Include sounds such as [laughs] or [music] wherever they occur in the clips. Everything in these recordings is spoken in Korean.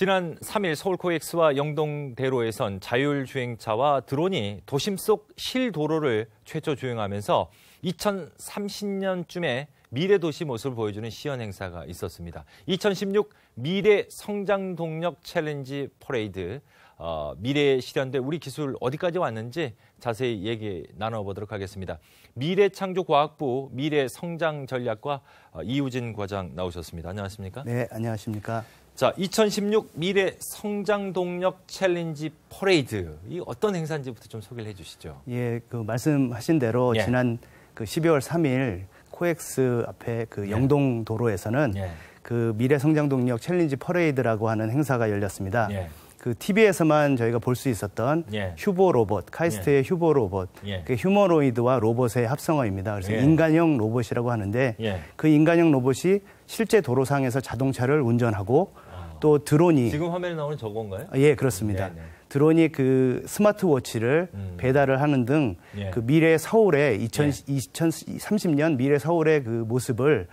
지난 3일 서울 코엑스와 영동대로에선 자율주행차와 드론이 도심 속 실도로를 최초 주행하면서 2030년쯤에 미래도시 모습을 보여주는 시연 행사가 있었습니다. 2016 미래 성장 동력 챌린지 퍼레이드 어, 미래의 시대인데 우리 기술 어디까지 왔는지 자세히 얘기 나눠보도록 하겠습니다. 미래창조과학부 미래성장전략과 어, 이우진 과장 나오셨습니다. 안녕하십니까? 네, 안녕하십니까? 자, 2016 미래 성장 동력 챌린지 퍼레이드 이 어떤 행사인지부터 좀 소개를 해주시죠. 예, 그 말씀하신 대로 예. 지난 그 12월 3일 코엑스 앞에 그 예. 영동 도로에서는 예. 그 미래 성장 동력 챌린지 퍼레이드라고 하는 행사가 열렸습니다. 예. 그 TV에서만 저희가 볼 수 있었던 예. 휴보 로봇, 카이스트의 예. 휴보 로봇, 예. 그 휴머로이드와 로봇의 합성어입니다. 그래서 예. 인간형 로봇이라고 하는데 예. 그 인간형 로봇이 실제 도로상에서 자동차를 운전하고 아. 또 드론이 지금 화면에 나오는 저건가요? 아, 예, 그렇습니다. 네네. 네. 드론이 그 스마트워치를 음. 배달을 하는 등그 예. 미래 서울의 2000, 2030년 미래 서울의 그 모습을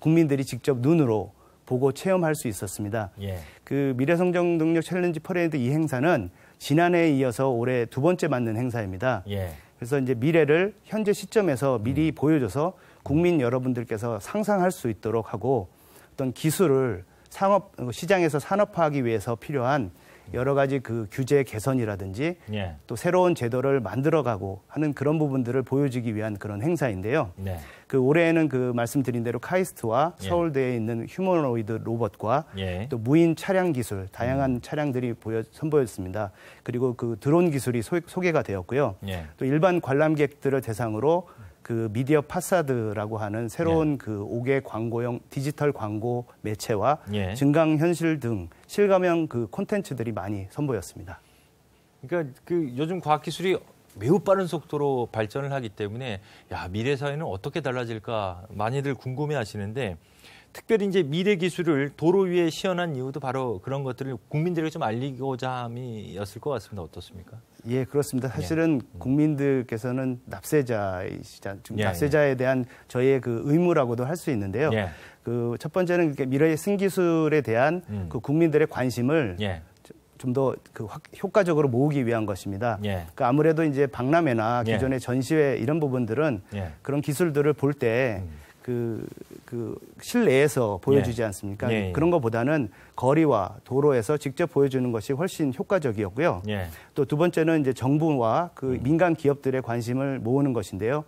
국민들이 직접 눈으로 보고 체험할 수 있었습니다. 예. 그 미래성장 능력 챌린지 퍼레이드 이 행사는 지난해에 이어서 올해 두 번째 맞는 행사입니다. 예. 그래서 이제 미래를 현재 시점에서 미리 음. 보여줘서 국민 여러분들께서 상상할 수 있도록 하고 어떤 기술을 상업 시장에서 산업화하기 위해서 필요한 여러 가지 그 규제 개선이라든지 예. 또 새로운 제도를 만들어가고 하는 그런 부분들을 보여주기 위한 그런 행사인데요. 네. 그 올해에는 그 말씀드린 대로 카이스트와 예. 서울대에 있는 휴머노이드 로봇과 예. 또 무인 차량 기술 다양한 음. 차량들이 보여 선보였습니다. 그리고 그 드론 기술이 소, 개가 되었고요. 예. 또 일반 관람객들을 대상으로 그 미디어 파사드라고 하는 새로운 예. 그 5개 광고형 디지털 광고 매체와 예. 증강 현실 등 실감형 그 콘텐츠들이 많이 선보였습니다. 그러니까 그 요즘 과학 기술이 매우 빠른 속도로 발전을 하기 때문에 야 미래 사회는 어떻게 달라질까 많이들 궁금해하시는데 특별히 이제 미래 기술을 도로 위에 시연한 이유도 바로 그런 것들을 국민들에게 좀 알리고자 함이었을 것 같습니다. 어떻습니까? 예, 그렇습니다. 사실은 예. 음. 국민들께서는 납세자이시자 예, 납세자에 예. 대한 저희의 그 의무라고도 할 수 있는데요. 예. 그첫 번째는 미래의 승기술에 대한 음. 그 국민들의 관심을 예. 좀더그 효과적으로 모으기 위한 것입니다. 예. 그 아무래도 이제 박람회나 예. 기존의 예. 전시회 이런 부분들은 예. 그런 기술들을 볼때 음. 그, 그 실내에서 보여주지 예. 않습니까? 예, 예. 그런 것보다는 거리와 도로에서 직접 보여주는 것이 훨씬 효과적이었고요. 예. 또두 번째는 이제 정부와 그 음. 민간 기업들의 관심을 모으는 것인데요.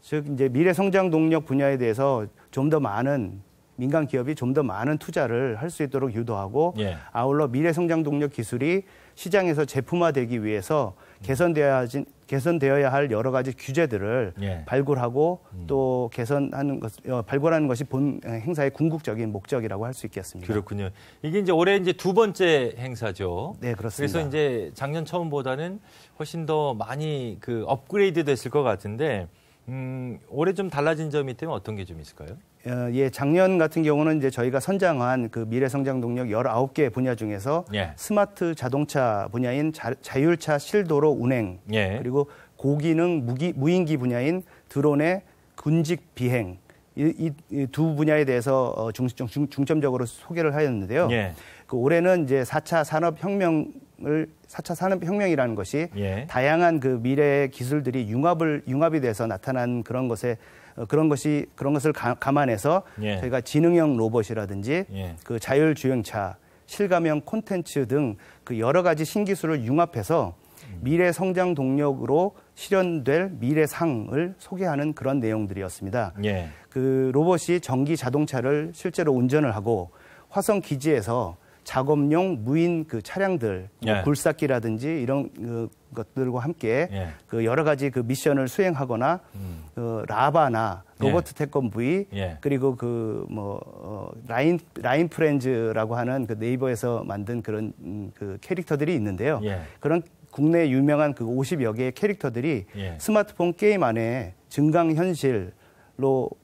즉 이제 미래 성장 동력 분야에 대해서 좀 더 많은 민간 기업이 좀 더 많은 투자를 할 수 있도록 유도하고 예. 아울러 미래 성장 동력 기술이 시장에서 제품화되기 위해서 음. 개선되어야 개선되어야 할 여러 가지 규제들을 예. 발굴하고 음. 또 개선하는 것, 어, 발굴하는 것이 본 어, 행사의 궁극적인 목적이라고 할 수 있겠습니다. 그렇군요. 이게 이제 올해 이제 두 번째 행사죠. 네, 그렇습니다. 그래서 이제 작년 처음보다는 훨씬 더 많이 그 업그레이드 됐을 것 같은데, 음, 올해 좀 달라진 점이 있다면 어떤 게 좀 있을까요? 어, 예, 작년 같은 경우는 이제 저희가 선장한 그 미래 성장 동력 19개 분야 중에서 예. 스마트 자동차 분야인 자, 율차 실도로 운행 예. 그리고 고기능 무기, 무인기 분야인 드론의 군직 비행 이 두 분야에 대해서 어, 중, 중, 중, 점적으로 소개를 하였는데요. 예. 그 올해는 이제 4차 산업 혁명 혁명을 4차 산업혁명이라는 것이 예. 다양한 그 미래의 기술들이 융합을 융합이 돼서 나타난 그런 것에 어, 그런 것이 그런 것을 가, 감안해서 예. 저희가 지능형 로봇이라든지 예. 그 자율 주행차, 실감형 콘텐츠 등 그 여러 가지 신기술을 융합해서 미래 성장 동력으로 실현될 미래상을 소개하는 그런 내용들이었습니다. 예. 그 로봇이 전기 자동차를 실제로 운전을 하고 화성 기지에서 작업용 무인 그 차량들, 뭐 예. 굴삭기라든지 이런 그 것들과 함께 예. 그 여러 가지 그 미션을 수행하거나 음. 그 라바나 예. 로버트 태권 부이 예. 그리고 그뭐 어, 라인 라인 프렌즈라고 하는 그 네이버에서 만든 그런 음, 그 캐릭터들이 있는데요. 예. 그런 국내 유명한 그 50여 개의 캐릭터들이 스마트폰 게임 안에 증강현실로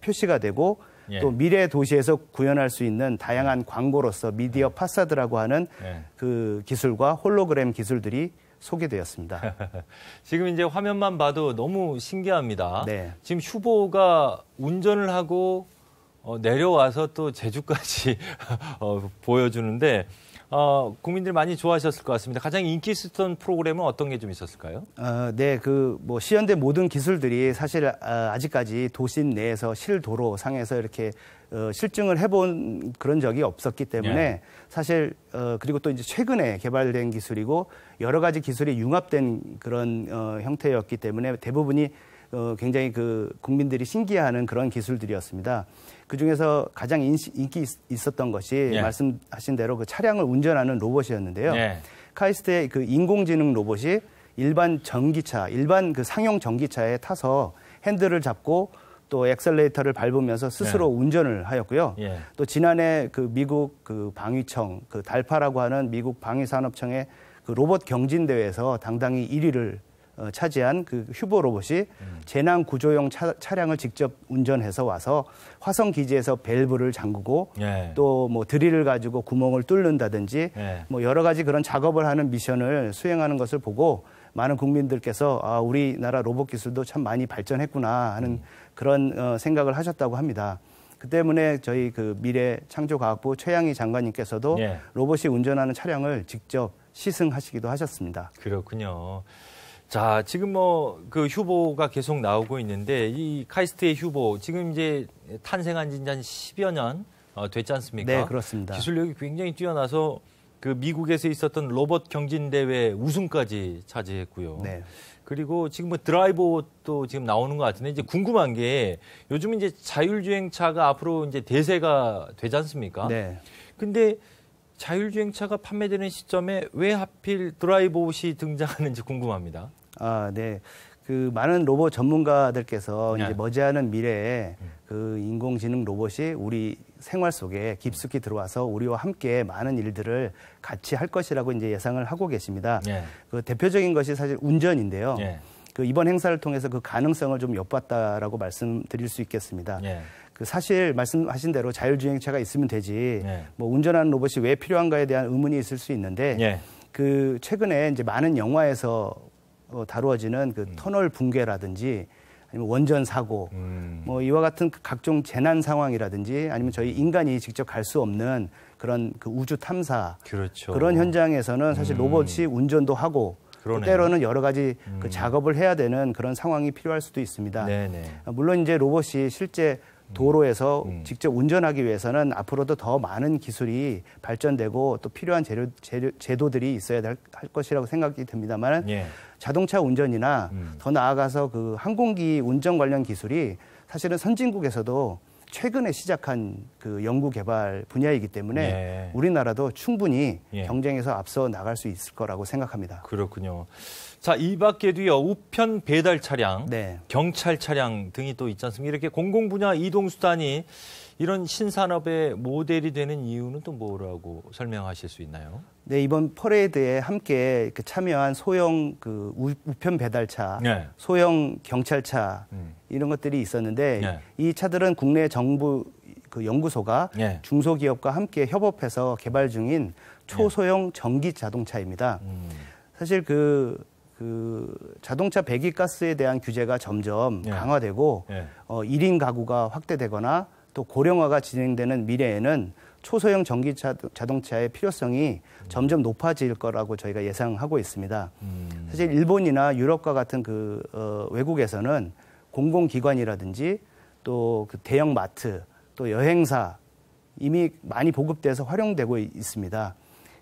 표시가 되고 예. 또 미래 도시에서 구현할 수 있는 다양한 광고로서 미디어 파사드라고 하는 예. 그 기술과 홀로그램 기술들이 소개되었습니다. [laughs] 지금 이제 화면만 봐도 너무 신기합니다. 네. 지금 휴보가 운전을 하고 어, 내려와서 또 제주까지 [laughs] 어, 보여주는데 어, 국민들이 많이 좋아하셨을 것 같습니다. 가장 인기 있었던 프로그램은 어떤 게 좀 있었을까요? 어, 네, 그 뭐 시연된 모든 기술들이 사실 어, 아직까지 도시 내에서 실도로 상에서 이렇게 어, 실증을 해본 그런 적이 없었기 때문에 네. 사실 어, 그리고 또 이제 최근에 개발된 기술이고 여러 가지 기술이 융합된 그런 어, 형태였기 때문에 대부분이 어, 굉장히 그 국민들이 신기해하는 그런 기술들이었습니다. 그 중에서 가장 인시, 인기 있었던 것이 예. 말씀하신 대로 그 차량을 운전하는 로봇이었는데요. 예. 카이스트의 그 인공지능 로봇이 일반 전기차, 일반 그 상용 전기차에 타서 핸들을 잡고 또 엑셀레이터를 밟으면서 스스로 예. 운전을 하였고요. 예. 또 지난해 그 미국 그 방위청 그 달파라고 하는 미국 방위산업청의 그 로봇 경진 대회에서 당당히 1위를 어, 차지한 그 휴보 로봇이 재난 구조용 차, 차량을 직접 운전해서 와서 화성 기지에서 밸브를 잠그고 예. 또뭐 드릴을 가지고 구멍을 뚫는다든지 예. 뭐 여러 가지 그런 작업을 하는 미션을 수행하는 것을 보고 많은 국민들께서 아, 우리나라 로봇 기술도 참 많이 발전했구나 하는 음. 그런 어, 생각을 하셨다고 합니다. 그 때문에 저희 그 미래 창조과학부 최양희 장관님께서도 예. 로봇이 운전하는 차량을 직접 시승하시기도 하셨습니다. 그렇군요. 자, 지금 뭐 그 휴보가 계속 나오고 있는데 이 카이스트의 휴보 지금 이제 탄생한 지 한 10여 년 어, 됐지 않습니까? 네, 그렇습니다. 기술력이 굉장히 뛰어나서 그 미국에서 있었던 로봇 경진 대회 우승까지 차지했고요. 네. 그리고 지금 뭐 드라이버도 지금 나오는 것 같은데 이제 궁금한 게 요즘 이제 자율주행차가 앞으로 이제 대세가 되지 않습니까? 네. 근데 자율주행차가 판매되는 시점에 왜 하필 드라이브옷이 등장하는지 궁금합니다. 아, 네. 그 많은 로봇 전문가들께서 네. 이제 머지않은 미래에 음. 그 인공지능 로봇이 우리 생활 속에 깊숙이 들어와서 우리와 함께 많은 일들을 같이 할 것이라고 이제 예상을 하고 계십니다. 네. 그 대표적인 것이 사실 운전인데요. 네. 그 이번 행사를 통해서 그 가능성을 좀 엿봤다라고 말씀드릴 수 있겠습니다. 예. 그 사실 말씀하신 대로 자율주행차가 있으면 되지 예. 뭐 운전하는 로봇이 왜 필요한가에 대한 의문이 있을 수 있는데 예. 그 최근에 이제 많은 영화에서 어, 다루어지는 그 음. 터널 붕괴라든지 아니면 원전 사고 음. 뭐 이와 같은 그 각종 재난 상황이라든지 아니면 저희 음. 인간이 직접 갈 수 없는 그런 그 우주 탐사 그렇죠. 그런 현장에서는 사실 음. 로봇이 운전도 하고 그러네요. 때로는 여러 가지 그 음. 그 작업을 해야 되는 그런 상황이 필요할 수도 있습니다. 네네. 네. 아, 물론 이제 로봇이 실제 음. 도로에서 음. 직접 운전하기 위해서는 앞으로도 더 많은 기술이 발전되고 또 필요한 재료, 재료 제도들이 있어야 될, 할 것이라고 생각이 듭니다만 예. 자동차 운전이나 음. 더 나아가서 그 항공기 운전 관련 기술이 사실은 선진국에서도 최근에 시작한 그 연구 개발 분야이기 때문에 예. 우리나라도 충분히 예. 경쟁에서 앞서 나갈 수 있을 거라고 생각합니다. 그렇군요. 자, 이 밖에 도요 우편 배달 차량, 네. 경찰 차량 등이 또 있지 않습니까? 이렇게 공공 분야 이동 수단이 이런 신산업의 모델이 되는 이유는 또 뭐라고 설명하실 수 있나요? 네, 이번 퍼레이드에 함께 그 참여한 소형 그 우편 배달차, 네. 소형 경찰차 음. 이런 것들이 있었는데 네. 이 차들은 국내 정부 그 연구소가 네. 중소기업과 함께 협업해서 개발 중인 초소형 네. 전기 자동차입니다. 음. 사실 그, 그 자동차 배기가스에 대한 규제가 점점 네. 강화되고 네. 어, 1인 가구가 확대되거나 또 고령화가 진행되는 미래에는 초소형 전기 자동차의 필요성이 점점 높아질 거라고 저희가 예상하고 있습니다. 음. 사실 일본이나 유럽과 같은 그 어, 외국에서는 공공기관이라든지 또 그 대형 마트 또 여행사 이미 많이 보급돼서 활용되고 있습니다.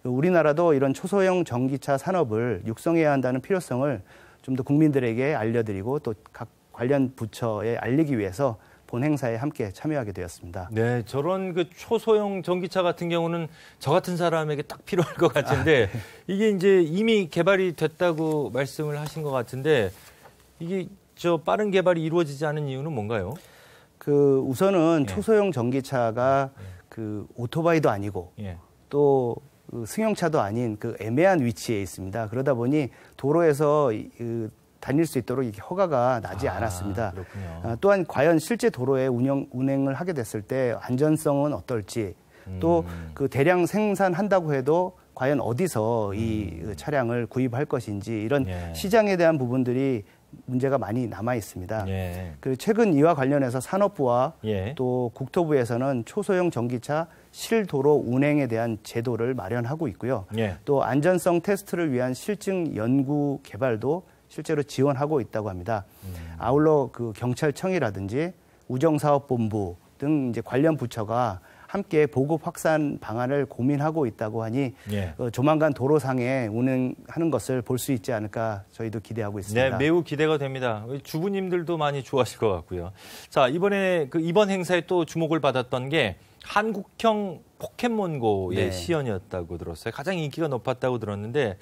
우리나라도 이런 초소형 전기차 산업을 육성해야 한다는 필요성을 좀 더 국민들에게 알려드리고 또 각 관련 부처에 알리기 위해서 본행사에 함께 참여하게 되었습니다. 네, 저런 그 초소형 전기차 같은 경우는 저 같은 사람에게 딱 필요할 것 같은데 아, 네. 이게 이제 이미 개발이 됐다고 말씀을 하신 것 같은데 이게 저 빠른 개발이 이루어지지 않은 이유는 뭔가요? 그 우선은 예. 초소형 전기차가 예. 그 오토바이도 아니고 예. 또 그 승용차도 아닌 그 애매한 위치에 있습니다. 그러다 보니 도로에서 그 다닐 수 있도록 이게 허가가 나지 아, 않았습니다. 아, 또한 과연 실제 도로에 운영 운행을 하게 됐을 때 안전성은 어떨지 또그 음. 대량 생산한다고 해도 과연 어디서 이 음. 그 차량을 구입할 것인지 이런 예. 시장에 대한 부분들이 문제가 많이 남아 있습니다. 예. 그 최근 이와 관련해서 산업부와 예. 또 국토부에서는 초소형 전기차 실도로 운행에 대한 제도를 마련하고 있고요. 예. 또 안전성 테스트를 위한 실증 연구 개발도 실제로 지원하고 있다고 합니다. 음. 아울러 그 경찰청이라든지 우정사업본부 등 이제 관련 부처가 함께 보급 확산 방안을 고민하고 있다고 하니 예. 어, 조만간 도로상에 운행하는 것을 볼 수 있지 않을까 저희도 기대하고 네, 있습니다. 네, 매우 기대가 됩니다. 주부님들도 많이 좋아하실 것 같고요. 자, 이번에 그 이번 행사에 또 주목을 받았던 게 한국형 포켓몬고의 네. 시연이었다고 들었어요. 가장 인기가 높았다고 들었는데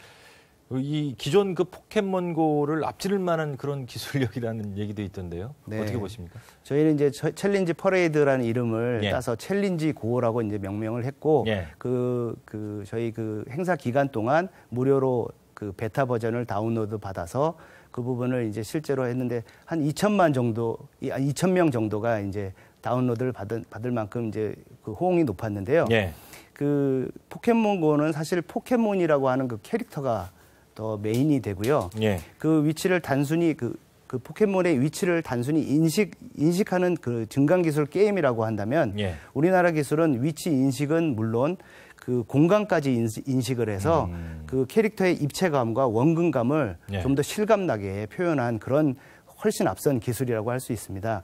이 기존 그 포켓몬고를 앞지를 만한 그런 기술력이라는 [laughs] 얘기도 있던데요. 네. 어떻게 보십니까? 저희는 이제 챌린지 퍼레이드라는 이름을 예. 따서 챌린지 고라고 이제 명명을 했고 예. 그, 그 저희 그 행사 기간 동안 무료로 그 베타 버전을 다운로드 받아서 그 부분을 이제 실제로 했는데 한 2천만 정도, 2천 아, 명 정도가 이제 다운로드를 받은, 받을 만큼 이제 그 호응이 높았는데요. 예. 그 포켓몬고는 사실 포켓몬이라고 하는 그 캐릭터가 더 메인이 되고요. 예. 그 위치를 단순히 그, 그 포켓몬의 위치를 단순히 인식 인식하는 그 증강 기술 게임이라고 한다면 예. 우리나라 기술은 위치 인식은 물론 그 공간까지 인식, 을 해서 음. 그 캐릭터의 입체감과 원근감을 예. 좀더 실감나게 표현한 그런 훨씬 앞선 기술이라고 할 수 있습니다.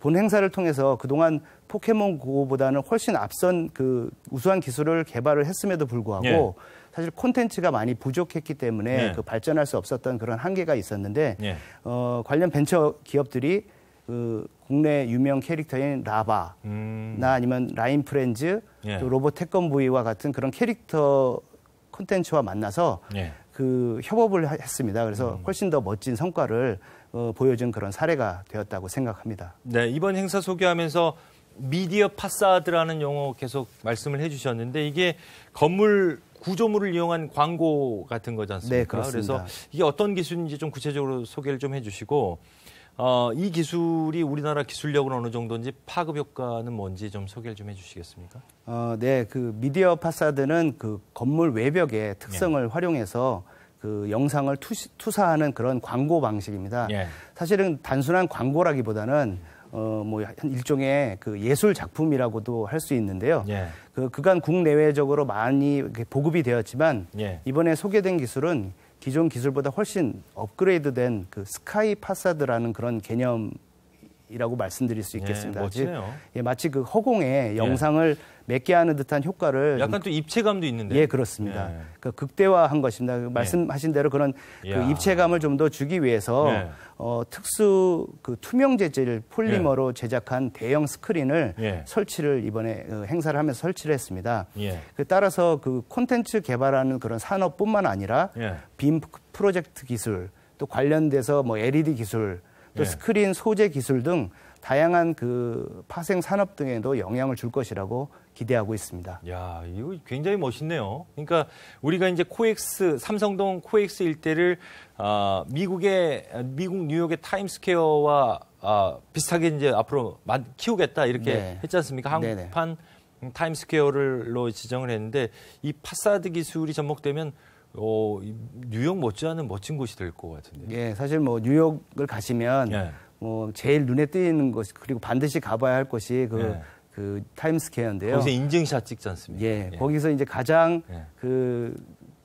본 행사를 통해서 그동안 포켓몬 고보다는 훨씬 앞선 그 우수한 기술을 개발을 했음에도 불구하고 예. 사실 콘텐츠가 많이 부족했기 때문에 예. 그 발전할 수 없었던 그런 한계가 있었는데 예. 어, 관련 벤처 기업들이 그 국내 유명 캐릭터인 라바나 음. 아니면 라인 프렌즈 예. 또 로봇 태권브이와 같은 그런 캐릭터 콘텐츠와 만나서 예. 그 협업을 했습니다. 그래서 음. 훨씬 더 멋진 성과를 어, 보여준 그런 사례가 되었다고 생각합니다. 네, 이번 행사 소개하면서 미디어 파사드라는 용어 계속 말씀을 해주셨는데 이게 건물 구조물을 이용한 광고 같은 거지 습니까 네, 그렇습니다. 그래서 이게 어떤 기술인지 좀 구체적으로 소개를 좀 해주시고 어, 이 기술이 우리나라 기술력은 어느 정도인지 파급 효과는 뭔지 좀 소개를 좀 해주시겠습니까? 어, 네, 그 미디어 파사드는 그 건물 외벽의 특성을 예. 활용해서 그 영상을 투, 투 사하는 그런 광고 방식입니다. 예. 사실은 단순한 광고라기보다는 어뭐 일종의 그 예술 작품이라고도 할 수 있는데요. 예. 그 그간 국내외적으로 많이 보급이 되었지만 예. 이번에 소개된 기술은 기존 기술보다 훨씬 업그레이드된 그 스카이 파사드라는 그런 개념 이라고 말씀드릴 수 예, 있겠습니다. 예, 네, 예, 마치 그 허공에 영상을 예. 맺게 하는 듯한 효과를 약간 또 입체감도 있는데. 예, 그렇습니다. 예. 그러니까 극대화한 것입니다. 그 말씀하신 예. 대로 그런 그 입체감을 좀 더 주기 위해서 예. 어, 특수 그 투명 재질 폴리머로 제작한 대형 스크린을 설치를 이번에 그 행사를 하면서 설치를 했습니다. 그 따라서 그 콘텐츠 개발하는 그런 산업뿐만 아니라 빔 프로젝트 기술 또 관련돼서 뭐 LED 기술 또 예. 스크린 소재 기술 등 다양한 그 파생 산업 등에도 영향을 줄 것이라고 기대하고 있습니다. 야, 이거 굉장히 멋있네요. 그러니까 우리가 이제 코엑스 삼성동 코엑스 일대를 아, 미국의 미국 뉴욕의 타임스퀘어와 아, 비슷하게 이제 앞으로 키우겠다 이렇게 네. 했지 않습니까? 네, 네. 한국판 타임스퀘어를로 지정을 했는데 이 파사드 기술이 접목되면 어, 뉴욕 못지않은 멋진 곳이 될 것 같은데. 예, 사실 뭐 뉴욕을 가시면 예. 뭐 제일 눈에 띄는 것이 그리고 반드시 가봐야 할곳이 그, 예. 그 타임스퀘어인데요. 거기서 인증샷 찍지 않습니까? 예, 예. 거기서 이제 가장 예. 그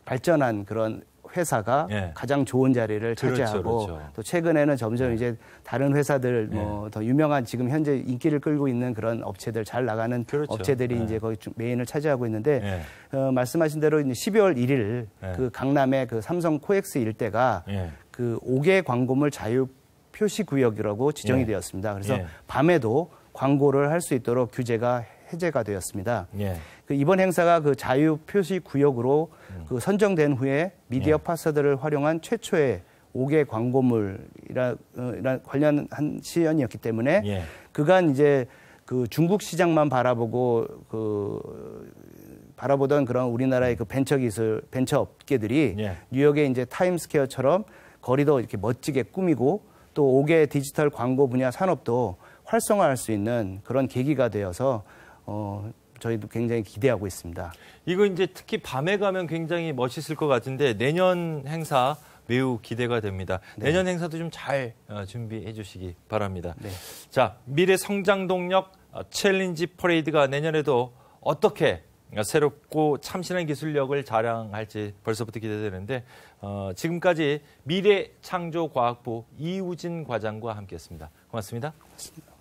발전한 그런 회사가 예. 가장 좋은 자리를 그렇죠, 차지하고 그렇죠, 또 최근에는 점점 예. 이제 다른 회사들 예. 뭐더 유명한 지금 현재 인기를 끌고 있는 그런 업체들 잘 나가는 그렇죠. 업체들이 예. 이제 거의 메인을 차지하고 있는데 어, 말씀하신 대로 이제 12월 1일 그 강남의 그 삼성 코엑스 일대가 그 5개 광고물 자유 표시 구역이라고 지정이 되었습니다. 그래서 밤에도 광고를 할 수 있도록 규제가 해제가 되었습니다. 예. 그 이번 행사가 그 자유 표시 구역으로 음. 그 선정된 후에 미디어 예. 파서들을 활용한 최초의 5개 광고물이라 어, 관련한 시연이었기 때문에 예. 그간 이제 그 중국 시장만 바라보고 그 바라보던 그런 우리나라의 그 벤처 기술 벤처 업계들이 예. 뉴욕의 이제 타임스퀘어처럼 거리도 이렇게 멋지게 꾸미고 또 5개 디지털 광고 분야 산업도 활성화할 수 있는 그런 계기가 되어서 어, 저희도 굉장히 기대하고 있습니다. 이거 이제 특히 밤에 가면 굉장히 멋있을 것 같은데 내년 행사 매우 기대가 됩니다. 네. 내년 행사도 좀잘 어, 준비해 주시기 바랍니다. 네. 자, 미래 성장 동력 어, 챌린지 퍼레이드가 내년에도 어떻게 새롭고 참신한 기술력을 자랑할지 벌써부터 기대되는데 어, 지금까지 미래창조과학부 이우진 과장과 함께했습니다 고맙습니다. 고맙습니다.